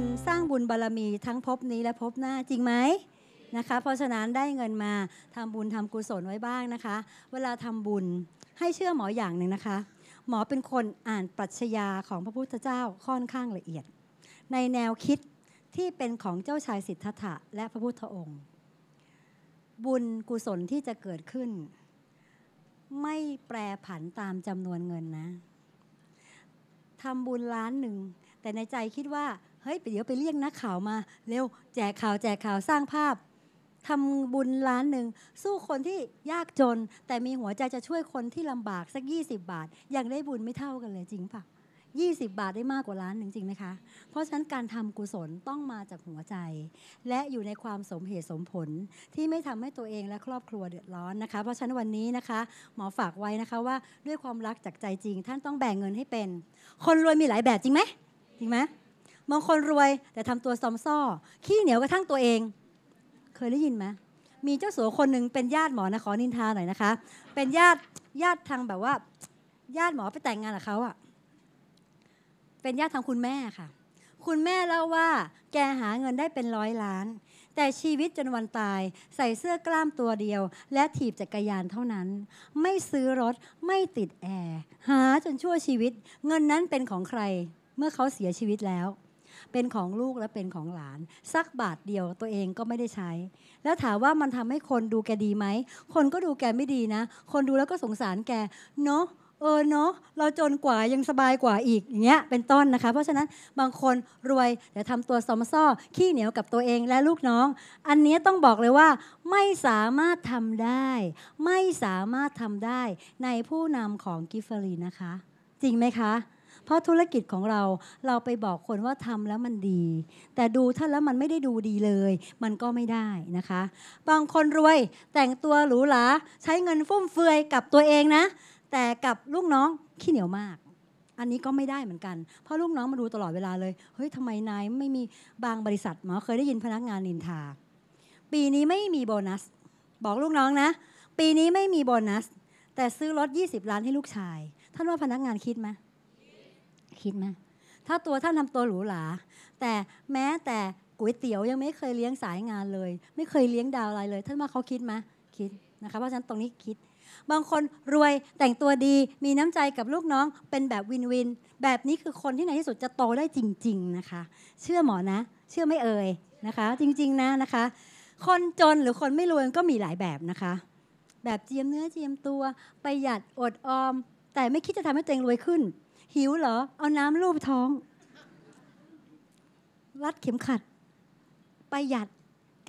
นสร้างบุญบารรมีทั้งภพนี้และภพหน้าจริงไหมนะคะเพราะฉะนั้นได้เงินมาทำบุญทำกุศลไว้บ้างนะคะ เวลาทำบุญให้เชื่อหมออย่างหนึ่งนะคะ หมอเป็นคนอ่านปรัชญาของพระพุทธเจ้าค่อนข้างละเอียด ในแนวคิดที่เป็นของเจ้าชายสิทธัตถะและพระพุทธองค์ บุญกุศลที่จะเกิดขึ้น ไม่แปรผันตามจำนวนเงินนะทำบุญล้านหนึ่งแต่ในใจคิดว่าเฮ้ยเดี๋ยวไปเรียกนักข่าวมา เร็วแจกข่าวแจกข่าวสร้างภาพทำบุญล้านหนึ่งสู้คนที่ยากจนแต่มีหัวใจจะช่วยคนที่ลำบากสัก 20 บาทยังได้บุญไม่เท่ากันเลยจริงปะ20 บาทได้มากกว่าล้านหนึ่งจริงไหมคะ เพราะฉะนั้นการทำกุศลต้องมาจากหัวใจ และอยู่ในความสมเหตุสมผลที่ไม่ทำให้ตัวเองและครอบครัวเดือดร้อนนะคะเพราะฉะนั้นวันนี้นะคะ หมอฝากไว้นะคะว่าด้วยความรักจากใจจริง ท่านต้องแบ่งเงินให้เป็น คนรวยมีหลายแบบจริงไหมจริงไหมบางคนรวย แต่ทำตัวซอมซ่อ ขี้เหนียวกระทั่งตัวเอง เคยได้ยินไหมมีเจ้าสัวคนหนึ่งเป็นญาติหมอนะขอนินทาหน่อยนะคะ เป็นญาติญาติทางแบบว่า ญาติหมอไปแต่งงานกับเขาอะเป็นญาติทางคุณแม่ค่ะ คุณแม่เล่าว่าแกหาเงินได้เป็นร้อยล้าน แต่ชีวิตจนวันตาย ใส่เสื้อกล้ามตัวเดียว และถีบจักรยานเท่านั้น ไม่ซื้อรถไม่ติดแอร์หาจนชั่วชีวิต เงินนั้นเป็นของใคร เมื่อเขาเสียชีวิตแล้วเป็นของลูกและเป็นของหลานสักบาทเดียวตัวเองก็ไม่ได้ใช้ แล้วถามว่ามันทำให้คนดูแกดีไหมคนก็ดูแกไม่ดีนะคนดูแล้วก็สงสารแกเนาะเออเนาะเราจนกว่ายังสบายกว่าอีกอย่างเงี้ยเป็นต้นนะคะ เพราะฉะนั้นบางคนรวยแต่ทำตัวซอมซ้อขี้เหนียวกับตัวเองและลูกน้อง อันนี้ต้องบอกเลยว่า ไม่สามารถทำได้ ไม่สามารถทำได้ในผู้นำของกิฟเฟอรีนะคะ จริงไหมคะเพราะธุรกิจของเราเราไปบอกคนว่าทำแล้วมันดี แต่ดูถ้าแล้วมันไม่ได้ดูดีเลย มันก็ไม่ได้นะคะบางคนรวยแต่งตัวหรูหราใช้เงินฟุ่มเฟือยกับตัวเองนะ แต่กับลูกน้องขี้เหนียวมาก อันนี้ก็ไม่ได้เหมือนกัน เพราะลูกน้องมาดูตลอดเวลาเลยเฮ้ยทำไมนายไม่มีบางบริษัทหมอเคยได้ยินพนักงานนินทาปีนี้ไม่มีโบนัส บอกลูกน้องนะ ปีนี้ไม่มีโบนัส แต่ซื้อรถ20 ล้านให้ลูกชาย ท่านว่าพนักงานคิดไหมคิดไหมถ้าตัวท่านทำตัวหรูหราแต่แม้แต่ก๋วยเตี๋ยวยังไม่เคยเลี้ยงสายงานเลย ไม่เคยเลี้ยงดาวอะไรเลยท่านว่าเขาคิดไหมคิดนะคะ เพราะฉะนั้นตรงนี้คิด บางคนรวยแต่งตัวดีมีน้ำใจกับลูกน้องเป็นแบบวินวิน แบบนี้คือคนที่ในที่สุดจะโตได้จริง ๆนะคะ เชื่อหมอนะ เชื่อไม่เอ่ยนะคะ จริงๆนะนะคะ คนจนหรือคนไม่รวยก็มีหลายแบบนะคะ แบบเจียมเนื้อเจียมตัวประหยัดอดออม แต่ไม่คิดจะทำให้ตัวเองรวยขึ้นหิวเหรอ เอาน้ำลูบท้อง รัดเข็มขัด ประหยัด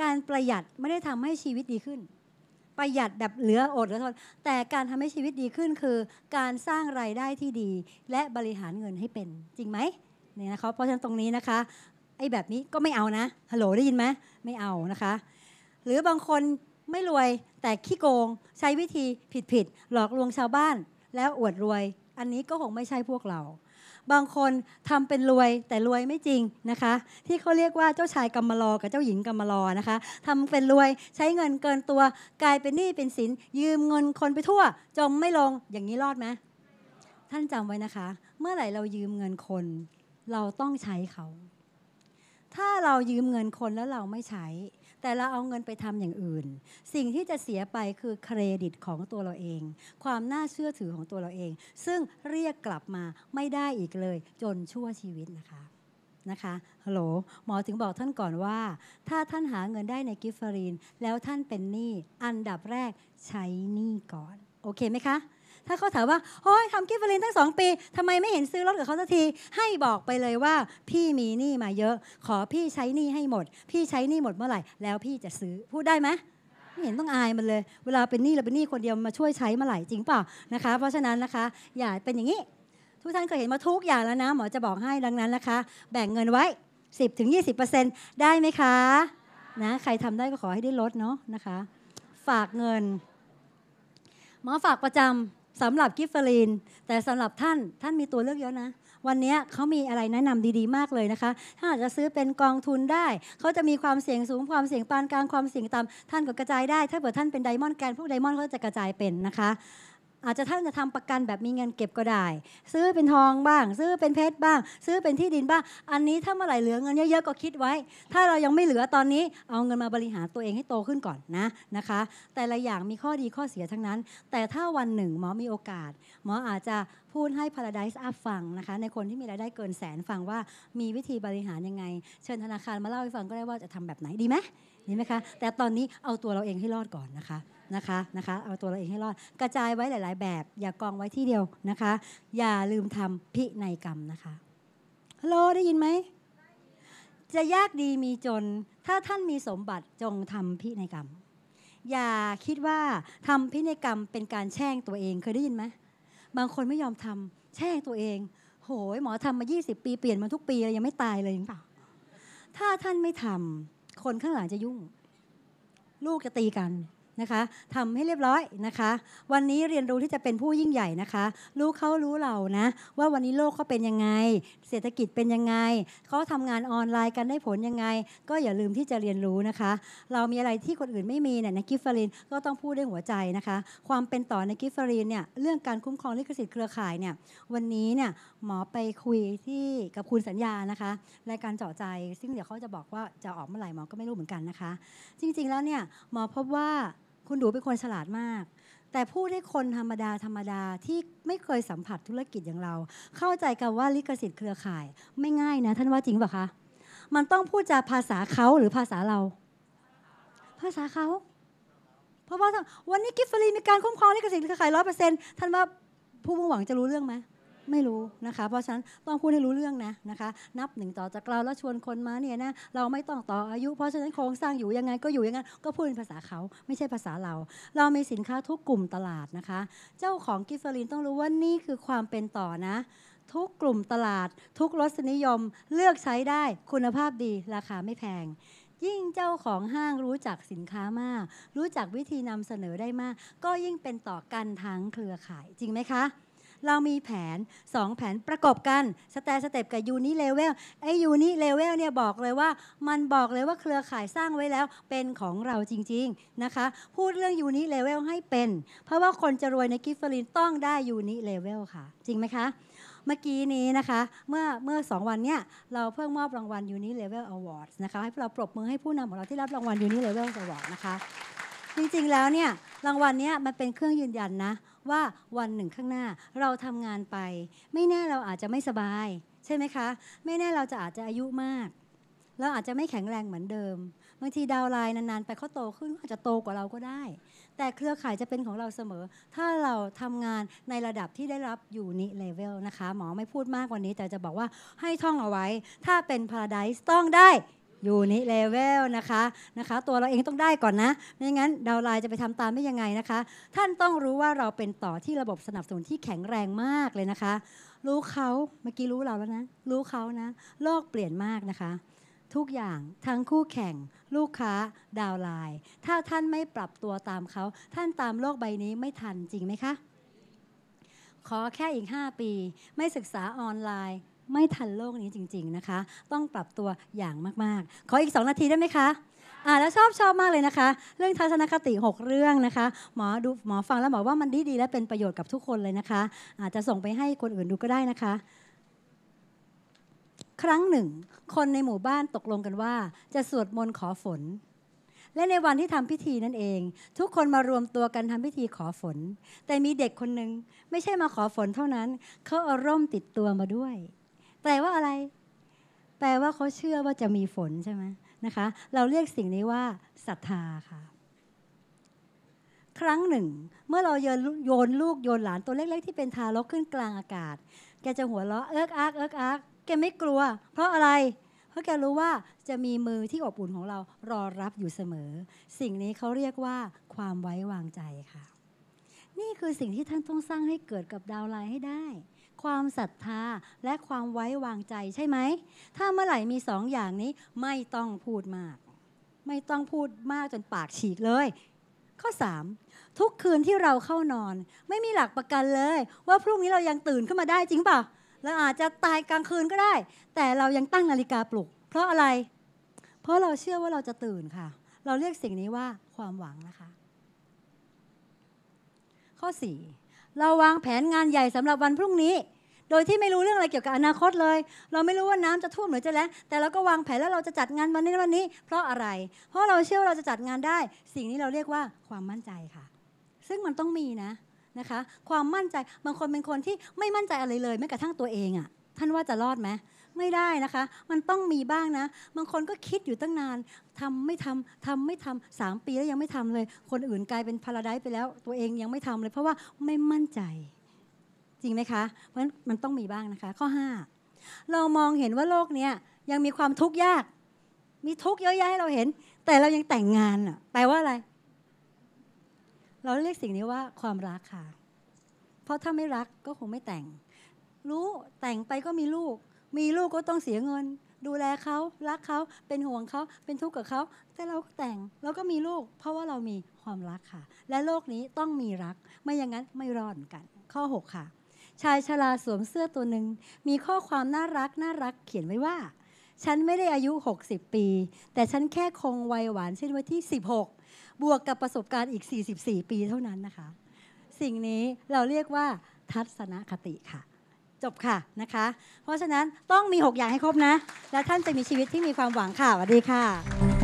การประหยัดไม่ได้ทำให้ชีวิตดีขึ้น ประหยัดแบบเหลืออดเหลือทนแต่การทำให้ชีวิตดีขึ้นคือ การสร้างรายได้ที่ดีและบริหารเงินให้เป็น จริงไหมเนี่ยนะคะเพราะฉะนั้นตรงนี้นะคะ ไอ้แบบนี้ก็ไม่เอานะฮัลโหลได้ยินไหมไม่เอานะคะ หรือบางคนไม่รวยแต่ขี้โกงใช้วิธีผิดๆหลอกลวงชาวบ้านแล้วอวดรวยอันนี้ก็คงไม่ใช่พวกเรา บางคนทำเป็นรวยแต่รวยไม่จริงนะคะ ที่เขาเรียกว่าเจ้าชายกำมะลอกับเจ้าหญิงกำมะลอนะคะทำเป็นรวยใช้เงินเกินตัว กลายเป็นหนี้เป็นสินยืมเงินคนไปทั่วจมไม่ลงอย่างนี้รอดไหมท่านจำไว้นะคะ เมื่อไหร่เรายืมเงินคน เราต้องใช้เขา ถ้าเรายืมเงินคนแล้วเราไม่ใช้แต่เราเอาเงินไปทำอย่างอื่น สิ่งที่จะเสียไปคือเครดิตของตัวเราเอง ความน่าเชื่อถือของตัวเราเอง ซึ่งเรียกกลับมาไม่ได้อีกเลย จนชั่วชีวิตนะคะนะคะฮัลโหลหมอถึงบอกท่านก่อนว่า ถ้าท่านหาเงินได้ในกิฟฟารีน แล้วท่านเป็นหนี้อันดับแรกใช้หนี้ก่อนโอเคไหมคะถ้าเขาถามว่าโอ้ยทำกิฟต์ลินตั้งสองปี ทำไมไม่เห็นซื้อรถกับเขาสักทีให้บอกไปเลยว่า พี่มีหนี้มาเยอะ ขอพี่ใช้หนี้ให้หมด พี่ใช้หนี้หมดเมื่อไหร่ แล้วพี่จะซื้อพูดได้ไหมไม่เห็นต้องอายมันเลยเวลาเป็นหนี้เราเป็นหนี้คนเดียวมาช่วยใช้เมื่อไหร่จริงเปล่านะคะ เพราะฉะนั้นนะคะ อย่าเป็นอย่างนี้ทุกท่านเคยเห็นมาทุกอย่างแล้วนะหมอจะบอกให้ดังนั้นนะคะ แบ่งเงินไว้1 0ต์ได้ไหมคะ นะ ใครทำได้ก็ขอให้ได้ลดเนาะนะคะ ฝากเงินหมอฝากประจำสำหรับกิฟเฟอรนแต่สำหรับท่านท่านมีตัวเลือกเยอะนะ วันนี้เขามีอะไรแนะนำดีๆ มากเลยนะคะท่านอาจจะซื้อเป็นกองทุนได้เขาจะมีความเสี่ยงสูงความเสี่ยงปานกลางความเสี่ยงต่ำท่านก็กระจายได้ถ้าเกิดท่านเป็นไดมอนด์แกนพวกไดมอนด์เขาจะกระจายเป็นนะคะอาจจะท่านจะทำประกันแบบมีเงินเก็บก็ได้ ซื้อเป็นทองบ้าง ซื้อเป็นเพชรบ้าง ซื้อเป็นที่ดินบ้าง อันนี้ถ้าเมื่อไหร่เหลือเงินเยอะๆก็คิดไว้ ถ้าเรายังไม่เหลือตอนนี้เอาเงินมาบริหารตัวเองให้โตขึ้นก่อนนะนะคะ แต่ละอย่างมีข้อดีข้อเสียทั้งนั้น แต่ถ้าวันหนึ่งหมอมีโอกาสหมออาจจะพูดให้ Paradise Up ฟังนะคะในคนที่มีรายได้เกินแสนฟังว่ามีวิธีบริหารยังไง เชิญธนาคารมาเล่าให้ฟังก็ได้ว่าจะทำแบบไหนดีไหมเห็นไหมคะ แต่ตอนนี้เอาตัวเราเองให้รอดก่อนนะคะ นะคะนะคะเอาตัวเราเองให้รอดกระจายไว้หลาย ๆ แบบ อย่ากองไว้ที่เดียวนะคะ อย่าลืมทำพิในกรรมนะคะฮัลโหลได้ยินไหมจะยากดีมีจนถ้าท่านมีสมบัติจงทำพิในกรรม อย่าคิดว่าทำพิในกรรมเป็นการแช่งตัวเองเคยได้ยินไหมบางคนไม่ยอมทำแช่งตัวเอง โหยหมอทำมา 20 ปีเปลี่ยนมาทุกปีเลยยังไม่ตายเลยรือเปล่าถ้าท่านไม่ทำคนข้างหลังจะยุ่ง ลูกจะตีกันนะคะทำให้เรียบร้อยนะคะ วันนี้เรียนรู้ที่จะเป็นผู้ยิ่งใหญ่นะคะรู้เขารู้เรานะว่าวันนี้โลกเขาเป็นยังไง เศรษฐกิจเป็นยังไงเขาทำงานออนไลน์กันได้ผลยังไง ก็อย่าลืมที่จะเรียนรู้นะคะ เรามีอะไรที่คนอื่นไม่มีเนี่ยในกิฟฟารินก็ต้องพูดด้วยหัวใจนะคะ ความเป็นต่อในกิฟฟารินเนี่ยเรื่องการคุ้มครองลิขสิทธิ์เครือข่ายเนี่ย วันนี้เนี่ยหมอไปคุยที่กับคุณสัญญานะคะรายการเจาะใจ ซึ่งเดี๋ยวเขาจะบอกว่าจะออกเมื่อไหร่หมอก็ไม่รู้เหมือนกันนะคะ จริงๆแล้วเนี่ยหมอพบว่าคุณดูเป็นคนฉลาดมาก แต่พูดให้คนธรรมดาธรรมดาที่ไม่เคยสัมผัสธุรกิจอย่างเรา เข้าใจกันว่าลิขสิทธิ์เครือข่าย ไม่ง่ายนะ ท่านว่าจริงป่ะคะ มันต้องพูดจาภาษาเขาหรือภาษาเรา ภาษาเขา เพราะว่าวันนี้กิฟฟรีมีการคุ้มครองลิขสิทธิ์เครือข่ายร้อยเปอร์เซ็นต์ท่านว่า ผู้มุ่งหวังจะรู้เรื่องไหมไม่รู้นะคะเพราะฉะนั้นต้องพูดให้รู้เรื่องนะนะคะ นับหนึ่งต่อจากเราแล้วชวนคนมาเนี่ยนะเราไม่ต้องต่ออายุ เพราะฉะนั้นโครงสร้างอยู่ยังไงก็อยู่ยังไง ก็พูดเป็นภาษาเขาไม่ใช่ภาษาเรา เรามีสินค้าทุกกลุ่มตลาดนะคะ เจ้าของกิฟเฟลินต้องรู้ว่านี่คือความเป็นต่อนะ ทุกกลุ่มตลาดทุกรสนิยมเลือกใช้ได้คุณภาพดีราคาไม่แพง ยิ่งเจ้าของห้างรู้จักสินค้ามาก รู้จักวิธีนำเสนอได้มาก ก็ยิ่งเป็นต่อกันทั้งเครือข่ายจริงไหมคะเรามีแผน 2 แผนประกอบกันสเตสเต็ปกับยูนิเลเวลไอยูนิเลเวลเนี่ยบอกเลยว่ามันบอกเลยว่าเครือข่ายสร้างไว้แล้วเป็นของเราจริงๆนะคะพูดเรื่องยูนิเลเวลให้เป็น เพราะว่าคนจะรวยในกิฟเฟลรินต้องได้ยูนิเลเวลค่ะ จริงไหมคะ เมื่อกี้นี้นะคะ เมื่อเมื่อสองวันเนี่ยเราเพิ่งมอบรางวัล u n i l เ v e l a วอร์ดนะคะให้เราปรบมือให้ผู้นำของเราที่รับรางวัล u n i l เ v e l a วอร์ดนะคะจริงๆแล้วเนี่ยรางวัลเนี้ยมันเป็นเครื่องยืนยันนะว่าวันหนึ่งข้างหน้าเราทำงานไป ไม่แน่เราอาจจะไม่สบาย ใช่ไหมคะ ไม่แน่เราจะอาจจะอายุมาก เราอาจจะไม่แข็งแรงเหมือนเดิมบางทีดาวไลน์นานๆไปเขาโตขึ้นอาจจะโตกว่าเราก็ได้ แต่เครือข่ายจะเป็นของเราเสมอ ถ้าเราทำงานในระดับที่ได้รับอยู่นิเลเวลนะคะ หมอไม่พูดมากกว่านี้แต่จะบอกว่าให้ท่องเอาไว้ ถ้าเป็นพาราไดส์ต้องได้อยู่น้เลเวลนะคะนะคะ ตัวเราเองต้องได้ก่อนนะไม่งั้นดาวไลน์จะไปทำตามได้ยังไงนะคะ ท่านต้องรู้ว่าเราเป็นต่อที่ระบบสนับสนุนที่แข็งแรงมากเลยนะคะรู้เขาเมื่อกี้รู้เราแล้วนะรู้เขานะโลกเปลี่ยนมากนะคะ ทุกอย่างทั้งคู่แข่ง ลูกค้าดาวไลน์ถ้าท่านไม่ปรับตัวตามเขาท่านตามโลกใบนี้ไม่ทันจริงไหมคะขอแค่อีก5ปีไม่ศึกษาออนไลน์ไม่ทันโลกนี้จริง ๆนะคะ ต้องปรับตัวอย่างมากๆ ขออีก2นาทีได้ไหมคะอ่าแล้วชอบชอบมากเลยนะคะ เรื่องทัศนคติ6เรื่องนะคะ หมอดูหมอฟังแล้วบอกว่ามันดีดีและเป็นประโยชน์กับทุกคนเลยนะคะ อาจจะส่งไปให้คนอื่นดูก็ได้นะคะ ครั้งหนึ่ง คนในหมู่บ้านตกลงกันว่า จะสวดมนต์ขอฝน และในวันที่ทำพิธีนั่นเอง ทุกคนมารวมตัวกันทำพิธีขอฝน แต่มีเด็กคนหนึ่งไม่ใช่มาขอฝนเท่านั้น เขาเอาร่มติดตัวมาด้วยแปลว่าอะไร แปลว่าเขาเชื่อว่าจะมีฝนใช่ไหมนะคะ เราเรียกสิ่งนี้ว่าศรัทธาค่ะ ครั้งหนึ่ง เมื่อเราโยนลูกโยนหลานตัวเล็ก ๆที่เป็นทารกขึ้นกลางอากาศแกจะหัวเราะเอิกอักเอิกอักแกไม่กลัว เพราะอะไร เพราะแกรู้ว่าจะมีมือที่อบอุ่นของเรารอรับอยู่เสมอ สิ่งนี้เขาเรียกว่า ความไว้วางใจค่ะ นี่คือสิ่งที่ท่านต้องสร้างให้เกิดกับดาวไลน์ให้ได้ความศรัทธาและความไว้วางใจใช่ไหม ถ้าเมื่อไหร่มีสองอย่างนี้ไม่ต้องพูดมาก ไม่ต้องพูดมากจนปากฉีกเลย ข้อ 3 ทุกคืนที่เราเข้านอน ไม่มีหลักประกันเลย ว่าพรุ่งนี้เรายังตื่นขึ้นมาได้จริงเปล่าเราอาจจะตายกลางคืนก็ได้ แต่เรายังตั้งนาฬิกาปลุก เพราะอะไร เพราะเราเชื่อว่าเราจะตื่นค่ะ เราเรียกสิ่งนี้ว่าความหวังนะคะ ข้อ4เราวางแผนงานใหญ่สำหรับวันพรุ่งนี้โดยที่ไม่รู้เรื่องอะไรเกี่ยวกับอนาคตเลย เราไม่รู้ว่าน้ำจะท่วมหรือจะแล้งแต่เราก็วางแผนแล้วเราจะจัดงานวันนี้วันนี้เพราะอะไร เพราะเราเชื่อว่าเราจะจัดงานได้ สิ่งนี้เราเรียกว่าความมั่นใจค่ะ ซึ่งมันต้องมีนะ นะคะ ความมั่นใจ บางคนเป็นคนที่ไม่มั่นใจอะไรเลยแม้กระทั่งตัวเองอะ่ะ ท่านว่าจะรอดไหม ไม่ได้นะคะ มันต้องมีบ้างนะ บางคนก็คิดอยู่ตั้งนานทำไม่ทำทำไม่ทำ3ปีแล้วยังไม่ทำเลย คนอื่นกลายเป็นพาราไดซ์ไปแล้ว ตัวเองยังไม่ทำเลยเพราะว่าไม่มั่นใจจริงไหมคะ เพราะฉะนั้นมันต้องมีบ้างนะคะ ข้อ5เรามองเห็นว่าโลกนี้ยังมีความทุกข์ยาก มีทุกข์เยอะแยะให้เราเห็น แต่เรายังแต่งงานอ่ะ แปลว่าอะไร เราเรียกสิ่งนี้ว่าความรักค่ะ เพราะถ้าไม่รักก็คงไม่แต่ง รู้แต่งไปก็มีลูก มีลูกก็ต้องเสียเงิน ดูแลเขา รักเขา เป็นห่วงเขา เป็นทุกข์กับเขา แต่เราก็แต่งเราก็มีลูก เพราะว่าเรามีความรักค่ะ และโลกนี้ต้องมีรัก ไม่อย่างนั้นไม่รอดกัน ข้อ6ค่ะชายชราสวมเสื้อตัวหนึ่งมีข้อความน่ารักน่ารักเขียนไว้ว่า ฉันไม่ได้อายุ 60 ปี แต่ฉันแค่คงวัยหวานเช่นไว้ที่ 16 บวกกับประสบการณ์อีก 44 ปีเท่านั้นนะคะ สิ่งนี้เราเรียกว่าทัศนคติค่ะ จบค่ะนะคะ เพราะฉะนั้นต้องมี 6 อย่างให้ครบนะ และท่านจะมีชีวิตที่มีความหวังค่ะสวัสดีค่ะ